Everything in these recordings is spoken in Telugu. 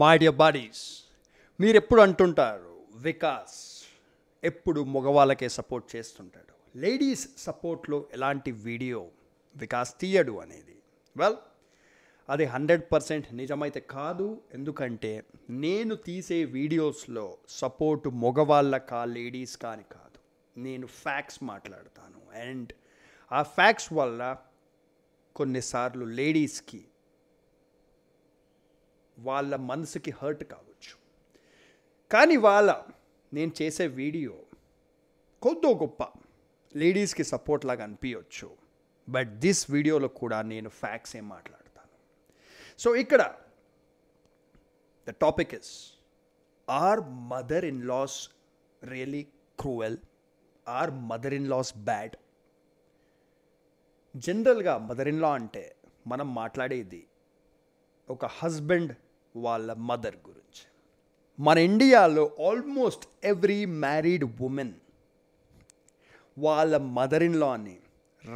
మై డియర్ బాడీస్ మీరు ఎప్పుడు అంటుంటారు వికాస్ ఎప్పుడు మగవాళ్ళకే సపోర్ట్ చేస్తుంటాడు లేడీస్ సపోర్ట్లో ఎలాంటి వీడియో వికాస్ తీయడు అనేది వెల్ అది హండ్రెడ్ పర్సెంట్ నిజమైతే కాదు ఎందుకంటే నేను తీసే వీడియోస్లో సపోర్ట్ మగవాళ్ళకా లేడీస్ కానీ కాదు నేను ఫ్యాక్స్ మాట్లాడతాను అండ్ ఆ ఫ్యాక్స్ వల్ల కొన్నిసార్లు లేడీస్కి వాళ్ళ మనసుకి హర్ట్ కావచ్చు కానీ వాళ్ళ నేను చేసే వీడియో కొద్దో గొప్ప లేడీస్కి సపోర్ట్ లాగా అనిపించవచ్చు బట్ దిస్ వీడియోలో కూడా నేను ఫ్యాక్స్ ఏం మాట్లాడతాను సో ఇక్కడ the topic is are mother in laws really cruel are mother in laws bad జనరల్గా మదర్ ఇన్ లా అంటే మనం మాట్లాడేది ఒక హస్బెండ్ వాళ్ళ మదర్ గురించి మన ఇండియాలో ఆల్మోస్ట్ ఎవ్రీ మ్యారీడ్ ఉమెన్ వాళ్ళ మదర్ ఇన్ లా అని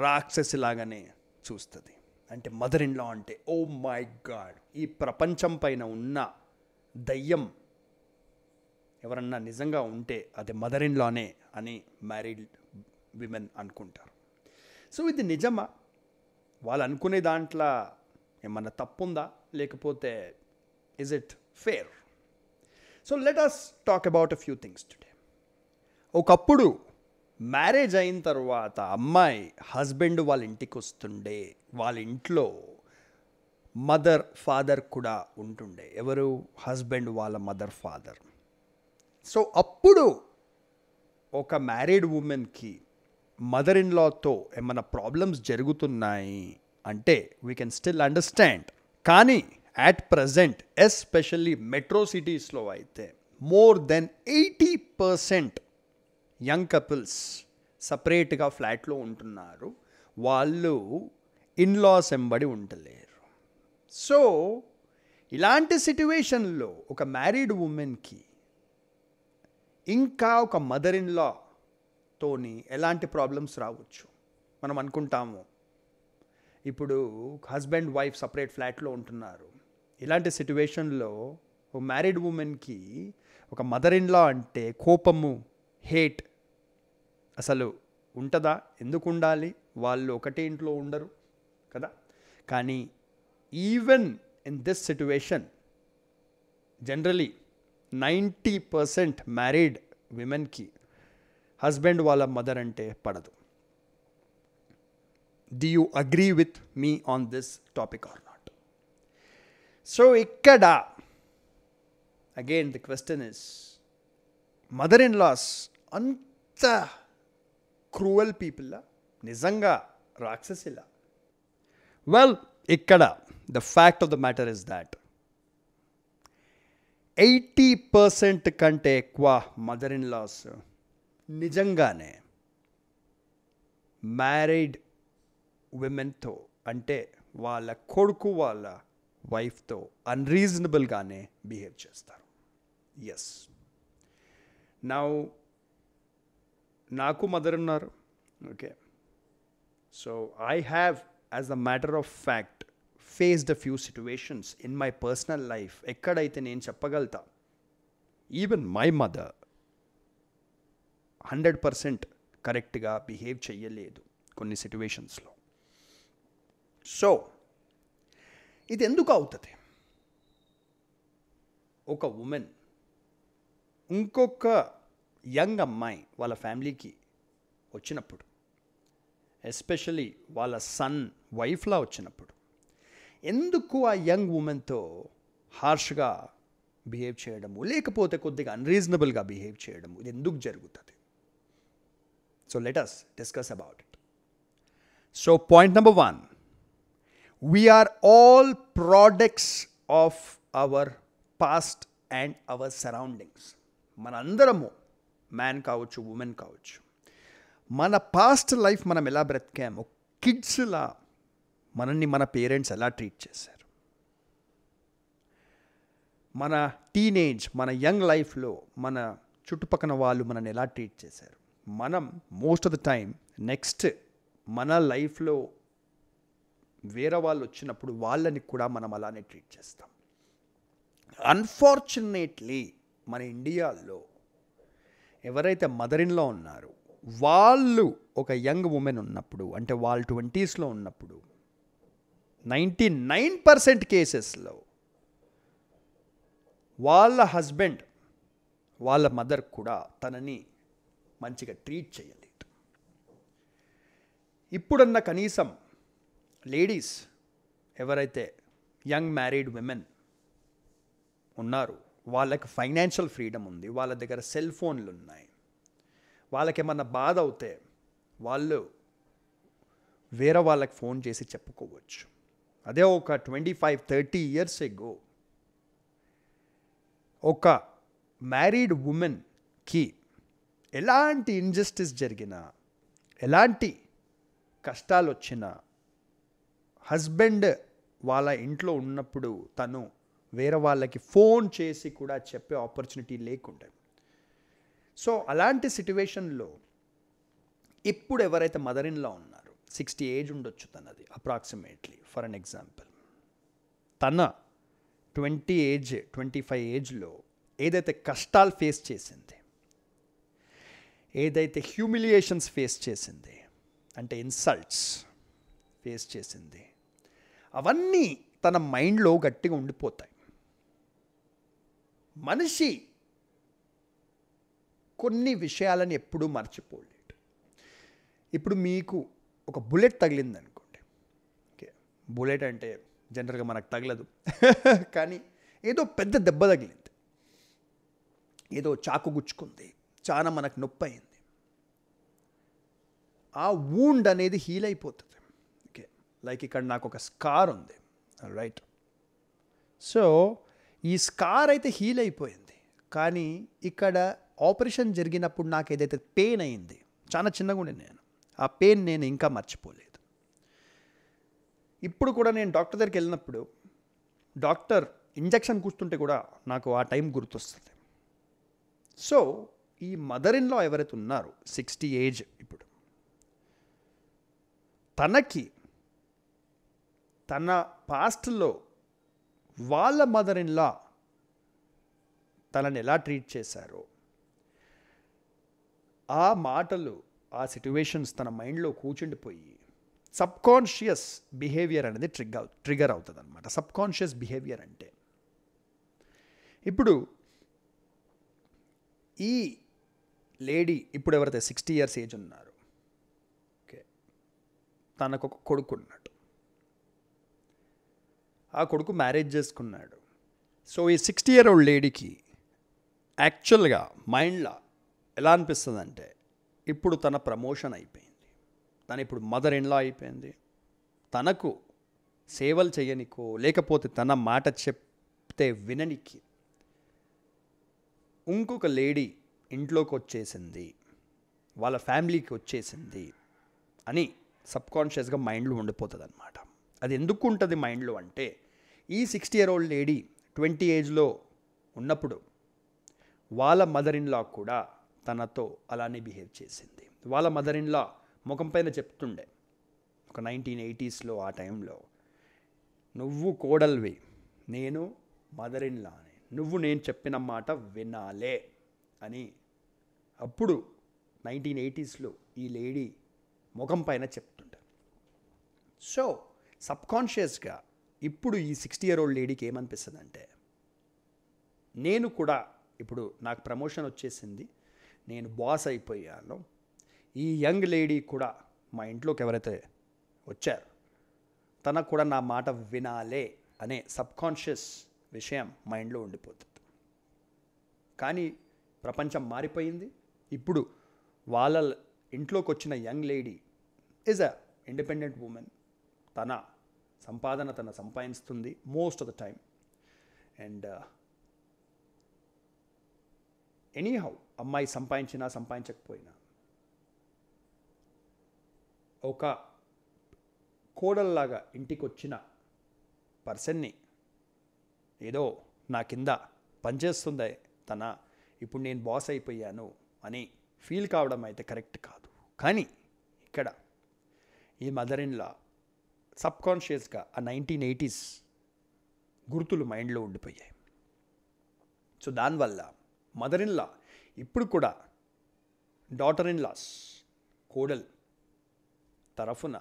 రాక్షసి లాగానే చూస్తుంది అంటే మదర్ ఇన్ లా అంటే ఓ మై గాడ్ ఈ ప్రపంచం పైన ఉన్న దయ్యం ఎవరన్నా నిజంగా ఉంటే అది మదర్ ఇన్ లానే అని మ్యారీడ్ విమెన్ అనుకుంటారు సో ఇది నిజమా వాళ్ళు అనుకునే దాంట్లో ఏమన్నా తప్పుందా లేకపోతే Is it fair? So let us talk about a few things today ఒకప్పుడు మ్యారేజ్ అయిన తర్వాత అమ్మాయి హస్బెండ్ వాళ్ళ ఇంటికి వస్తుండే వాళ్ళ ఇంట్లో మదర్ ఫాదర్ కూడా ఉంటుండే ఎవరు హస్బెండ్ వాళ్ళ మదర్ ఫాదర్ సో అప్పుడు ఒక మ్యారీడ్ ఉమెన్కి మదర్ ఇన్లాతో ఏమైనా ప్రాబ్లమ్స్ జరుగుతున్నాయి అంటే వీ కెన్ స్టిల్ అండర్స్టాండ్ కానీ ఎస్పెషల్లీ మెట్రో సిటీస్లో అయితే more than eighty percent young couples సపరేట్గా ఫ్లాట్లో ఉంటున్నారు వాళ్ళు ఇన్లాస్ ఎంబడి ఉండలేరు సో ఇలాంటి సిట్యువేషన్లో ఒక మ్యారీడ్ ఉమెన్కి ఇంకా ఒక మదర్ ఇన్లాతో ఎలాంటి ప్రాబ్లమ్స్ రావచ్చు మనం అనుకుంటాము ఇప్పుడు హస్బెండ్ వైఫ్ సపరేట్ ఫ్లాట్లో ఉంటున్నారు ఇలాంటి సిట్యువేషన్లో ఓ మ్యారీడ్ ఉమెన్కి ఒక మదర్ ఇన్లా అంటే కోపము హేట్ అసలు ఉంటుందా ఎందుకు ఉండాలి వాళ్ళు ఒకటే ఇంట్లో ఉండరు కదా కానీ even in this situation generally ninety percent married విమెన్కి హస్బెండ్ వాళ్ళ మదర్ అంటే పడదు do you agree with me on this topic or so ఇక్కడ again the question is mother in laws అంత క్రూవల్ పీపుల్లా నిజంగా రాక్షసిలా వెల్ ఇక్కడ the fact of the matter is that eighty percent కంటే ఎక్కువ మదర్ ఇన్ లాస్ నిజంగానే మ్యారీడ్ ఉమెన్తో అంటే వాళ్ళ కొడుకు వాళ్ళ వైఫ్తో అన్రీజనబుల్గానే బిహేవ్ చేస్తారు ఎస్ నా నాకు మదర్ ఉన్నారు okay so I have as a matter of fact faced a few situations in my personal life ఎక్కడైతే నేను చెప్పగలుగుతా even my mother hundred percent కరెక్ట్గా బిహేవ్ చేయలేదు కొన్ని సిట్యువేషన్స్లో సో ఇది ఎందుకు అవుతుంది ఒక ఉమెన్ ఇంకొక యంగ్ అమ్మాయి వాళ్ళ ఫ్యామిలీకి వచ్చినప్పుడు ఎస్పెషలీ వాళ్ళ సన్ వైఫ్లా వచ్చినప్పుడు ఎందుకు ఆ యంగ్ ఉమెన్తో హార్ష్గా బిహేవ్ చేయడము లేకపోతే కొద్దిగా అన్రీజనబుల్గా బిహేవ్ చేయడము ఇది ఎందుకు జరుగుతుంది so us discuss about it so point number one we are all products of our past and our surroundings మనందరము మ్యాన్ కావచ్చు ఉమెన్ కావచ్చు మన పాస్ట్ లైఫ్ మనం ఎలా బ్రతికామో కిడ్స్లా మనల్ని మన పేరెంట్స్ ఎలా ట్రీట్ చేశారు మన టీనేజ్ మన యంగ్ లైఫ్లో మన చుట్టుపక్కల వాళ్ళు మనల్ని ఎలా ట్రీట్ చేశారు మనం most of the time next మన లైఫ్లో వేరే వాళ్ళు వచ్చినప్పుడు వాళ్ళని కూడా మనం అలానే ట్రీట్ చేస్తాం అన్ఫార్చునేట్లీ మన ఇండియాలో ఎవరైతే మదర్ ఇన్లో ఉన్నారో వాళ్ళు ఒక యంగ్ ఉమెన్ ఉన్నప్పుడు అంటే వాళ్ళు ట్వంటీస్లో ఉన్నప్పుడు నైంటీ నైన్ పర్సెంట్ కేసెస్లో వాళ్ళ హస్బెండ్ వాళ్ళ మదర్ కూడా తనని మంచిగా ట్రీట్ చేయలేదు ఇప్పుడున్న కనీసం లేడీస్ ఎవరైతే యంగ్ మ్యారీడ్ విమెన్ ఉన్నారు వాళ్ళకి ఫైనాన్షియల్ ఫ్రీడమ్ ఉంది వాళ్ళ దగ్గర సెల్ ఫోన్లు ఉన్నాయి వాళ్ళకి ఏమన్నా బాధ అవుతే వాళ్ళు వేరే వాళ్ళకి ఫోన్ చేసి చెప్పుకోవచ్చు అదే ఒక twenty five thirty years ago ఒక మ్యారీడ్ ఉమెన్కి ఎలాంటి ఇంజస్టిస్ జరిగినా ఎలాంటి కష్టాలు వచ్చినా హస్బెండ్ వాళ్ళ ఇంట్లో ఉన్నప్పుడు తను వేరే వాళ్ళకి ఫోన్ చేసి కూడా చెప్పే ఆపర్చునిటీ లేకుండా సో అలాంటి సిట్యువేషన్లో ఇప్పుడు ఎవరైతే మదర్ ఇన్లా ఉన్నారో సిక్స్టీ ఏజ్ ఉండొచ్చు తనది అప్రాక్సిమేట్లీ ఫర్ అన్ ఎగ్జాంపుల్ తన ట్వంటీ ఏజ్ ట్వంటీ ఫైవ్ ఏజ్లో ఏదైతే కష్టాలు ఫేస్ చేసింది ఏదైతే హ్యూమిలియేషన్స్ ఫేస్ చేసింది అంటే ఇన్సల్ట్స్ ఫేస్ చేసింది అవన్నీ తన మైండ్లో గట్టిగా ఉండిపోతాయి మనిషి కొన్ని విషయాలను ఎప్పుడూ మర్చిపోలేడు ఇప్పుడు మీకు ఒక బుల్లెట్ తగిలింది అనుకోండి ఓకే బుల్లెట్ అంటే జనరల్గా మనకు తగలదు కానీ ఏదో పెద్ద దెబ్బ తగిలింది ఏదో చాకు గుచ్చుకుంది చాలా మనకు నొప్పి అయింది ఆ ఊండ్ అనేది హీల్ అయిపోతుంది లైక్ ఇక్కడ నాకు ఒక స్కార్ ఉంది రైట్ సో ఈ స్కార్ అయితే హీల్ అయిపోయింది కానీ ఇక్కడ ఆపరేషన్ జరిగినప్పుడు నాకు ఏదైతే పెయిన్ అయింది చాలా చిన్నగా ఉండే నేను ఆ పెయిన్ నేను ఇంకా మర్చిపోలేదు ఇప్పుడు కూడా నేను డాక్టర్ దగ్గరికి వెళ్ళినప్పుడు డాక్టర్ ఇంజక్షన్ కూర్చుంటే కూడా నాకు ఆ టైం గుర్తొస్తుంది సో ఈ మదర్ ఇన్లో ఎవరైతే ఉన్నారో సిక్స్టీ ఏజ్ ఇప్పుడు తనకి తన పాస్ట్లో వాళ్ళ మదర్ ఇన్ లా తనని ఎలా ట్రీట్ చేశారో ఆ మాటలు ఆ సిట్యువేషన్స్ తన మైండ్లో కూర్చుండిపోయి సబ్కాన్షియస్ బిహేవియర్ అనేది ట్రిగ్ ట్రిగర్ అవుతుంది అనమాట సబ్కాన్షియస్ బిహేవియర్ అంటే ఇప్పుడు ఈ లేడీ ఇప్పుడు ఎవరైతే సిక్స్టీ ఇయర్స్ ఏజ్ ఉన్నారు ఓకే తనకు ఒక కొడుకు ఉన్నట్టు ఆ కొడుకు మ్యారేజ్ చేసుకున్నాడు సో ఈ సిక్స్టీ ఇయర్ ఓల్డ్ లేడీకి యాక్చువల్గా మైండ్లో ఎలా అనిపిస్తుంది అంటే ఇప్పుడు తన ప్రమోషన్ అయిపోయింది తను ఇప్పుడు మదర్ ఇన్లా అయిపోయింది తనకు సేవలు చేయనికో లేకపోతే తన మాట చెప్తే విననికి ఇంకొక లేడీ ఇంట్లోకి వచ్చేసింది వాళ్ళ ఫ్యామిలీకి వచ్చేసింది అని సబ్కాన్షియస్గా మైండ్లో ఉండిపోతుంది అనమాట అది ఎందుకు ఉంటుంది మైండ్లో అంటే ఈ sixty year old lady twenty ఏజ్లో ఉన్నప్పుడు వాళ్ళ మదర్ ఇన్లా కూడా తనతో అలానే బిహేవ్ చేసింది వాళ్ళ మదర్ ఇన్లా ముఖం పైన చెప్తుండే ఒక నైన్టీన్ ఎయిటీస్లో ఆ టైంలో నువ్వు కోడల్వి నేను మదర్ అని నువ్వు నేను చెప్పిన మాట వినాలే అని అప్పుడు నైన్టీన్ ఎయిటీస్లో ఈ లేడీ ముఖం పైన చెప్తుండే సో సబ్కాన్షియస్గా ఇప్పుడు ఈ సిక్స్టీ ఇయర్ ఓల్డ్ లేడీకి ఏమనిపిస్తుంది అంటే నేను కూడా ఇప్పుడు నాకు ప్రమోషన్ వచ్చేసింది నేను బాస్ అయిపోయాను ఈ యంగ్ లేడీ కూడా మా ఇంట్లోకి ఎవరైతే వచ్చారు తనకు కూడా నా మాట వినాలే అనే సబ్కాన్షియస్ విషయం మైండ్లో ఉండిపోతుంది కానీ ప్రపంచం మారిపోయింది ఇప్పుడు వాళ్ళ ఇంట్లోకి వచ్చిన young lady is a independent woman తన సంపాదన తన సంపాదిస్తుంది most of the time and anyhow అమ్మాయి సంపాదించినా సంపాదించకపోయినా ఒక కోడల్లాగా ఇంటికి వచ్చిన పర్సన్ని ఏదో నా కింద పనిచేస్తుందే తన ఇప్పుడు నేను బాస్ అయిపోయాను అని ఫీల్ కావడం అయితే కరెక్ట్ కాదు కానీ ఇక్కడ ఈ మదర్ ఇన్లా సబ్కాన్షియస్గా ఆ నైన్టీన్ ఎయిటీస్ గుర్తులు మైండ్లో ఉండిపోయాయి సో దానివల్ల మదర్ ఇప్పుడు కూడా డాటర్ ఇన్ లాస్ కోడల్ తరఫున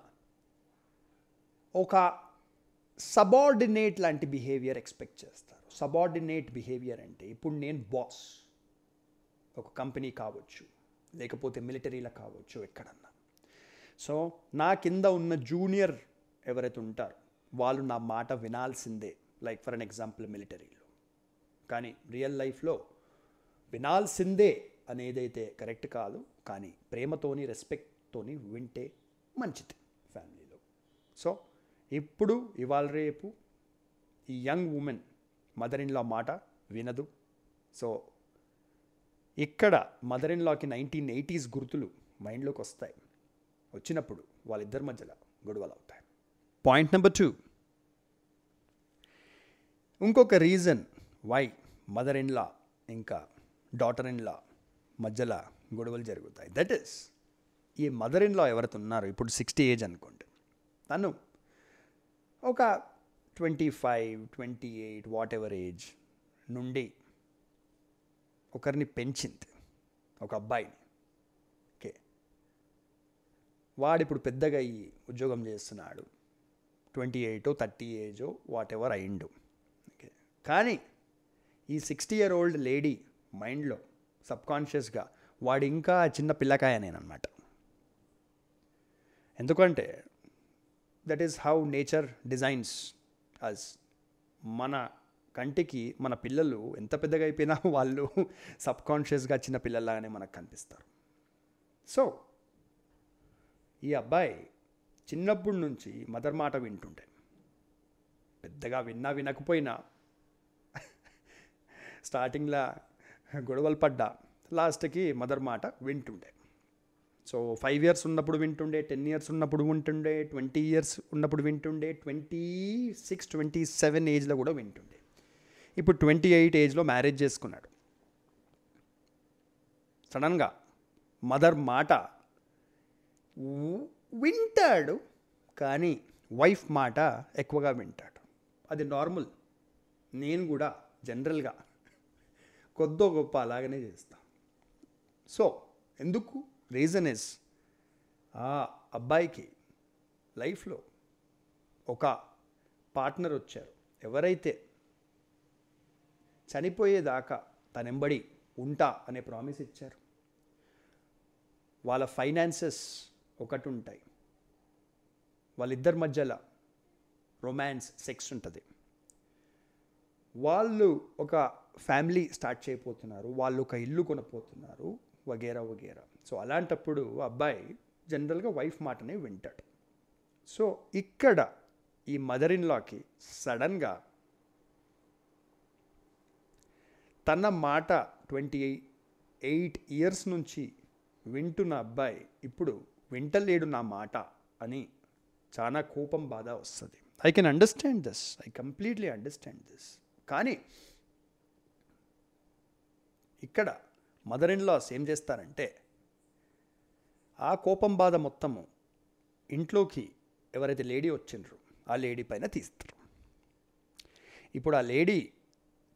ఒక సబార్డినేట్ లాంటి బిహేవియర్ ఎక్స్పెక్ట్ చేస్తారు సబార్డినేట్ బిహేవియర్ అంటే ఇప్పుడు నేను బాస్ ఒక కంపెనీ కావచ్చు లేకపోతే మిలిటరీలో కావచ్చు ఎక్కడన్నా సో నా కింద ఉన్న జూనియర్ ఎవరైతే ఉంటారు వాళ్ళు నా మాట వినాల్సిందే లైక్ ఫర్ అన్ ఎగ్జాంపుల్ మిలిటరీలో కానీ రియల్ లైఫ్లో వినాల్సిందే అనేదైతే కరెక్ట్ కాదు కానీ ప్రేమతోని రెస్పెక్ట్తోని వింటే మంచిది ఫ్యామిలీలో సో ఇప్పుడు ఇవాళ రేపు ఈ యంగ్ ఉమెన్ మదర్ ఇన్లా మాట వినదు సో ఇక్కడ మదర్ ఇన్లాకి నైన్టీన్ ఎయిటీస్ గుర్తులు మైండ్లోకి వస్తాయి వచ్చినప్పుడు వాళ్ళిద్దరి మధ్యలో గొడవలు అవుతాయి పాయింట్ నెంబర్ టూ ఇంకొక reason why mother in law ఇంకా డాటర్ ఇన్ లా మధ్యలో గొడవలు జరుగుతాయి దట్ ఈస్ ఈ మదర్ ఇన్ లా ఎవరైతే ఉన్నారో ఇప్పుడు సిక్స్టీ ఏజ్ అనుకోండి తను ఒక twenty five twenty eight whatever age నుండి ఒకరిని పెంచింది ఒక అబ్బాయిని ఓకే వాడు ఇప్పుడు పెద్దగా అయ్యి ఉద్యోగం చేస్తున్నాడు ట్వంటీ ఎయిటో థర్టీ ఏజో వాట్ ఎవర్ అయిండు ఓకే కానీ ఈ సిక్స్టీ ఇయర్ ఓల్డ్ లేడీ మైండ్లో సబ్కాన్షియస్గా వాడు ఇంకా చిన్న పిల్లకాయ నేనమాట ఎందుకంటే that is how nature designs us మన కంటికి మన పిల్లలు ఎంత పెద్దగా అయిపోయినా వాళ్ళు సబ్కాన్షియస్గా చిన్న పిల్లల్లాగానే మనకు కనిపిస్తారు సో ఈ అబ్బాయి చిన్నప్పటి నుంచి మదర్ మాట వింటుండే పెద్దగా విన్నా వినకపోయినా స్టార్టింగ్లో గొడవలు పడ్డా లాస్ట్కి మదర్ మాట వింటుండే సో ఫైవ్ ఇయర్స్ ఉన్నప్పుడు వింటుండే టెన్ ఇయర్స్ ఉన్నప్పుడు వింటుండే ట్వంటీ ఇయర్స్ ఉన్నప్పుడు వింటుండే ట్వంటీ సిక్స్ ట్వంటీ సెవెన్ ఏజ్లో కూడా వింటుండే ఇప్పుడు ట్వంటీ ఎయిట్ ఏజ్లో మ్యారేజ్ చేసుకున్నాడు సడన్గా మదర్ మాట వింటాడు కానీ వైఫ్ మాట ఎక్కువగా వింటాడు అది నార్మల్ నేను కూడా జనరల్గా కొద్దో గొప్ప అలాగనే చేస్తాను సో ఎందుకు రీజన్ ఇస్ ఆ అబ్బాయికి లైఫ్లో ఒక పార్ట్నర్ వచ్చారు ఎవరైతే చనిపోయేదాకా తనెంబడి ఉంటా అనే ప్రామిస్ ఇచ్చారు వాళ్ళ ఫైనాన్సెస్ ఒకటి ఉంటాయి వాళ్ళిద్దరి మధ్యలో రొమాన్స్ సెక్స్ ఉంటుంది వాళ్ళు ఒక ఫ్యామిలీ స్టార్ట్ చేయబోతున్నారు వాళ్ళు ఒక ఇల్లు కొనపోతున్నారు వగేరా వగేరా సో అలాంటప్పుడు అబ్బాయి జనరల్గా వైఫ్ మాటనే వింటాడు సో ఇక్కడ ఈ మదర్ ఇన్ లాకి సడన్గా తన మాట ట్వంటీ ఎయిట్ ఇయర్స్ నుంచి వింటున్న అబ్బాయి ఇప్పుడు వింటలేడు నా మాట అని చాలా కోపం బాధ వస్తుంది I can understand this I completely understand this కానీ ఇక్కడ మదర్ ఇన్ లాస్ ఏం చేస్తారంటే ఆ కోపం బాధ మొత్తము ఇంట్లోకి ఎవరైతే లేడీ వచ్చిండ్రో ఆ లేడీ పైన తీస్తారు ఇప్పుడు ఆ లేడీ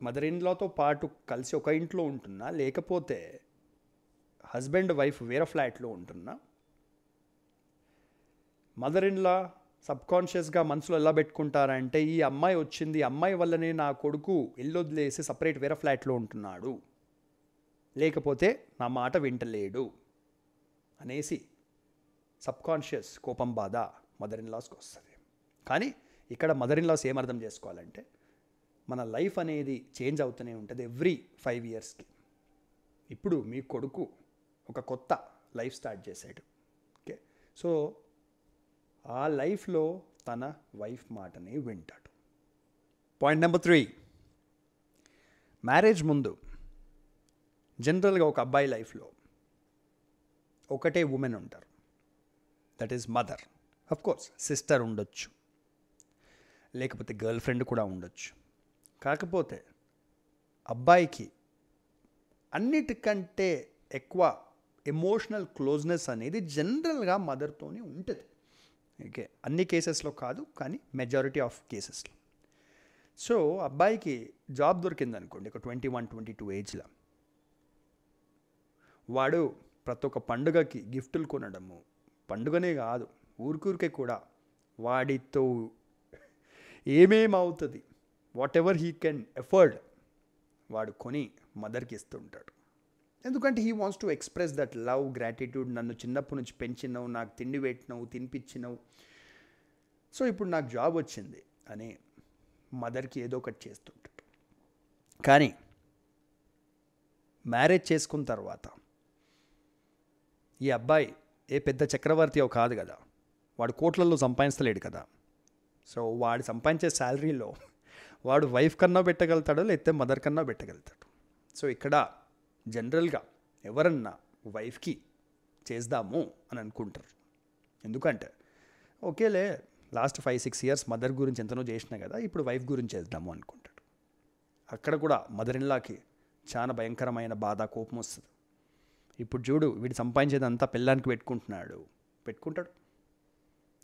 మదర్ ఇన్ లాతో పాటు కలిసి ఒక ఇంట్లో ఉంటున్నా లేకపోతే హస్బెండ్ వైఫ్ వేరే ఫ్లాట్లో ఉంటున్నా మదర్ ఇన్ లా సబ్కాన్షియస్గా మనసులో ఎలా పెట్టుకుంటారంటే ఈ అమ్మాయి వచ్చింది అమ్మాయి వల్లనే నా కొడుకు ఇల్లు వదిలేసి సపరేట్ వేరే ఫ్లాట్లో ఉంటున్నాడు లేకపోతే నా మాట వింటలేడు అనేసి సబ్కాన్షియస్ కోపం బాధ మదర్ ఇన్ లాస్కి వస్తుంది కానీ ఇక్కడ మదర్ ఇన్ లాస్ ఏమర్థం చేసుకోవాలంటే మన లైఫ్ అనేది చేంజ్ అవుతూనే ఉంటుంది ఎవ్రీ ఫైవ్ ఇయర్స్కి ఇప్పుడు మీ కొడుకు ఒక కొత్త లైఫ్ స్టార్ట్ చేశాడు ఓకే సో ఆ లైఫ్లో తన వైఫ్ మాటని వింటాడు పాయింట్ నెంబర్ త్రీ మ్యారేజ్ ముందు జనరల్గా ఒక అబ్బాయి లైఫ్లో ఒకటే ఉమెన్ ఉంటారు that is mother of course sister ఉండొచ్చు లేకపోతే గర్ల్ ఫ్రెండ్ కూడా ఉండొచ్చు కాకపోతే అబ్బాయికి అన్నిటికంటే ఎక్కువ ఎమోషనల్ క్లోజ్నెస్ అనేది జనరల్గా మదర్తోనే ఉంటుంది ఓకే అన్ని కేసెస్లో కాదు కానీ మెజారిటీ ఆఫ్ కేసెస్లో సో అబ్బాయికి జాబ్ దొరికింది అనుకోండి ఒక ట్వంటీ వన్ ట్వంటీ టూ ఏజ్లో వాడు ప్రతి ఒక్క పండుగకి గిఫ్టులు కొనడము పండుగనే కాదు ఊరికూరికే కూడా వాడితో ఏమేమవుతుంది whatever he can afford వాడు కొని మదర్కి ఇస్తుంటాడు ఎందుకంటే he wants to express that love gratitude నన్ను చిన్నప్పటి నుంచి పెంచినవు నాకు తిండి పెట్టినవు తినిపించినవు సో ఇప్పుడు నాకు జాబ్ వచ్చింది అని మదర్కి ఏదో ఒకటి చేస్తుంటాడు కానీ మ్యారేజ్ చేసుకున్న తర్వాత ఈ అబ్బాయి ఏ పెద్ద చక్రవర్తి కాదు కదా వాడు కోట్లలో సంపాదించలేడు కదా సో వాడు సంపాదించే శాలరీలో వాడు వైఫ్ కన్నా పెట్టగలుగుతాడో లేకపోతే మదర్ కన్నా పెట్టగలుగుతాడు సో ఇక్కడ జనరల్గా ఎవరన్నా వైఫ్కి చేద్దాము అని అనుకుంటారు ఎందుకంటే ఒకేలే last five six years mother గురించి ఎంతనో చేసినా కదా ఇప్పుడు వైఫ్ గురించి చేద్దాము అనుకుంటాడు అక్కడ కూడా మదర్ ఇన్లాకి చాలా భయంకరమైన బాధ కోపం వస్తుంది ఇప్పుడు చూడు వీడు సంపాదించేదంతా పిల్లానికి పెట్టుకుంటున్నాడు పెట్టుకుంటాడు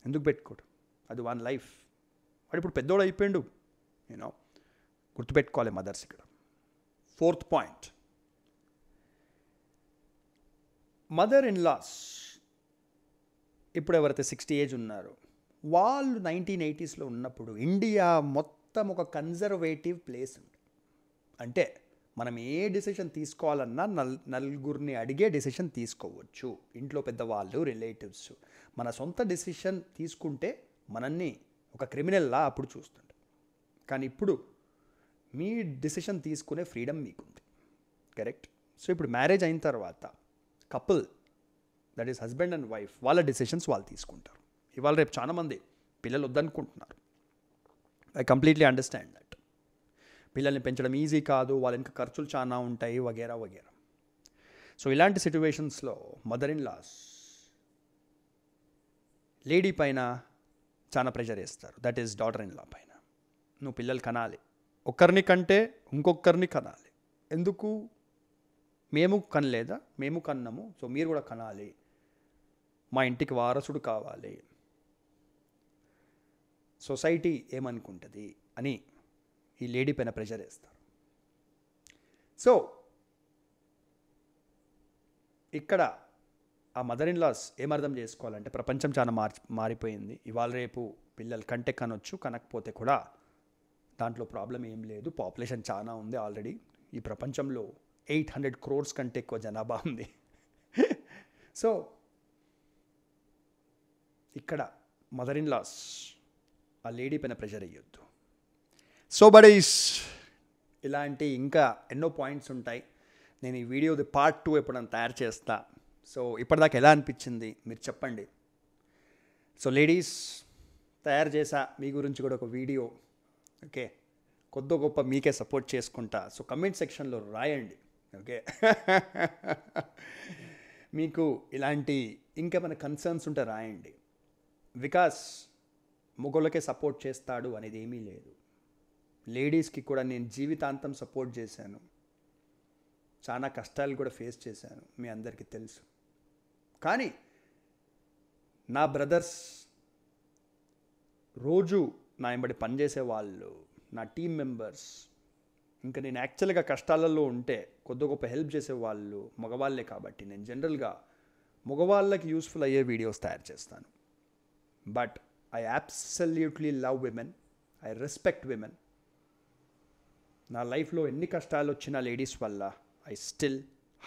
ఎందుకు పెట్టుకోడు అది వన్ లైఫ్ వాడు ఇప్పుడు పెద్దోడు అయిపోయాడు యూనో గుర్తుపెట్టుకోవాలి మదర్స్ ఇక్కడ fourth point mother in laws ఇప్పుడు ఎవరైతే సిక్స్టీ ఏజ్ ఉన్నారో వాళ్ళు నైన్టీన్ ఎయిటీస్లో ఉన్నప్పుడు ఇండియా మొత్తం ఒక కన్జర్వేటివ్ ప్లేస్ ఉంది అంటే మనం ఏ డిసిషన్ తీసుకోవాలన్నా నల్ నలుగురిని అడిగే డిసిషన్ తీసుకోవచ్చు ఇంట్లో పెద్దవాళ్ళు రిలేటివ్స్ మన సొంత డిసిషన్ తీసుకుంటే మనల్ని ఒక క్రిమినల్లా అప్పుడు చూస్తుంటారు కానీ ఇప్పుడు మీ డిసిషన్ తీసుకునే ఫ్రీడమ్ మీకుంది కరెక్ట్ సో ఇప్పుడు మ్యారేజ్ అయిన తర్వాత couple that is husband and wife వాళ్ళ డిసిషన్స్ వాళ్ళు తీసుకుంటారు ఇవాళ రేపు చాలామంది పిల్లలు వద్దనుకుంటున్నారు ఐ కంప్లీట్లీ అండర్స్టాండ్ దట్ పిల్లల్ని పెంచడం ఈజీ కాదు వాళ్ళ ఇంకా ఖర్చులు చాలా ఉంటాయి వగేరా వగేరా సో ఇలాంటి సిచ్యువేషన్స్లో మదర్ ఇన్ లాస్ లేడీ పైన చాలా ప్రెషర్ వేస్తారు that is daughter in law పైన నువ్వు పిల్లలు కనాలి ఒకరిని కంటే ఇంకొకరిని కనాలి ఎందుకు మేము కనలేదా మేము కన్నాము సో మీరు కూడా కనాలి మా ఇంటికి వారసుడు కావాలి సొసైటీ ఏమనుకుంటుంది అని ఈ లేడీ పైన ప్రెషర్ వేస్తారు సో ఇక్కడ ఆ మదర్ ఇన్ లాస్ ఏమర్థం చేసుకోవాలంటే ప్రపంచం చాలా మార్చి మారిపోయింది ఇవాళ రేపు పిల్లలు కంటే కనొచ్చు కనకపోతే కూడా దాంట్లో ప్రాబ్లం ఏం లేదు పాపులేషన్ చాలా ఉంది ఆల్రెడీ ఈ ప్రపంచంలో ఎయిట్ హండ్రెడ్ క్రోర్స్ కంటే ఎక్కువ జనాభా ఉంది సో ఇక్కడ మదర్ ఇన్ లాస్ ఆ లేడీ పైన ప్రెషర్ అయ్యొద్దు సో బడీస్ ఇలాంటి ఇంకా ఎన్నో పాయింట్స్ ఉంటాయి నేను ఈ వీడియోది పార్ట్ టూ ఎప్పుడైనా తయారు చేస్తా సో ఇప్పటిదాకా ఎలా అనిపించింది మీరు చెప్పండి సో లేడీస్ తయారు చేసా మీ గురించి కూడా ఒక వీడియో ఓకే కొద్ది గొప్ప మీకే సపోర్ట్ చేసుకుంటా సో కమెంట్ సెక్షన్లో రాయండి ఓకే మీకు ఇలాంటి ఇంకా మన కన్సర్న్స్ ఉంటే రాయండి వికాస్ మొగోళ్ళకే సపోర్ట్ చేస్తాడు అనేది ఏమీ లేదు లేడీస్కి కూడా నేను జీవితాంతం సపోర్ట్ చేశాను చాలా కష్టాలు కూడా ఫేస్ చేశాను మీ అందరికీ తెలుసు కానీ నా బ్రదర్స్ రోజు నా వెంబడి పనిచేసే వాళ్ళు నా టీం మెంబర్స్ ఇంకా నేను యాక్చువల్గా కష్టాలలో ఉంటే కొద్ది గొప్ప హెల్ప్ చేసే వాళ్ళు మగవాళ్ళే కాబట్టి నేను జనరల్గా మగవాళ్ళకి యూస్ఫుల్ అయ్యే వీడియోస్ తయారు చేస్తాను but I absolutely love women I respect women నా లైఫ్లో ఎన్ని కష్టాలు వచ్చినా లేడీస్ వల్ల I still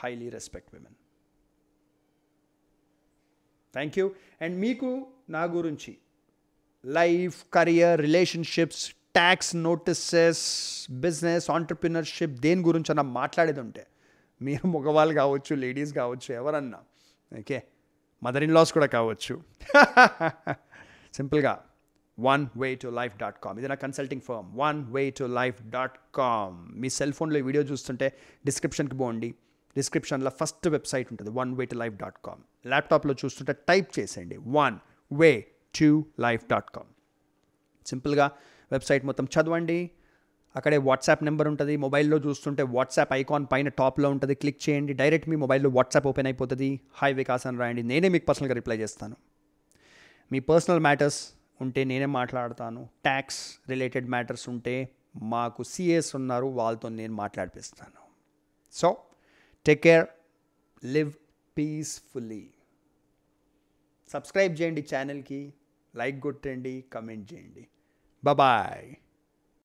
highly respect women thank you and మీకు నా గురించి life career relationships tax notices business entrepreneurship దేని గురించి అన్న మాట్లాడేది ఉంటే మీరు మగవాళ్ళు కావచ్చు లేడీస్ కావచ్చు ఎవరన్నా ఓకే మదర్ ఇన్ లాస్ కూడా కావచ్చు సింపుల్గా one way to life dot com ఇది నా consulting firm one way to life dot com మీ సెల్ ఫోన్లో వీడియో చూస్తుంటే డిస్క్రిప్షన్కి పోండి డిస్క్రిప్షన్లో ఫస్ట్ వెబ్సైట్ ఉంటుంది one way to life dot com ల్యాప్టాప్లో చూస్తుంటే టైప్ చేసేయండి one way to life dot com సింపుల్గా వెబ్సైట్ మొత్తం చదవండి అక్కడే వాట్సాప్ నెంబర్ ఉంటుంది మొబైల్లో చూస్తుంటే వాట్సాప్ ఐకాన్ పైన టాప్లో ఉంటుంది క్లిక్ చేయండి డైరెక్ట్ మీ మొబైల్లో వాట్సాప్ ఓపెన్ అయిపోతుంది హాయ్ వికాస్ అని రాయండి నేనే మీకు పర్సనల్గా రిప్లై చేస్తాను మీ పర్సనల్ మ్యాటర్స్ ఉంటే నేనే మాట్లాడతాను ట్యాక్స్ రిలేటెడ్ మ్యాటర్స్ ఉంటే మాకు సిఎస్ ఉన్నారు వాళ్ళతో నేను మాట్లాడిపిస్తాను so take care live peacefully subscribe చేయండి ఛానల్కి లైక్ కొట్టండి కమెంట్ చేయండి Bye bye.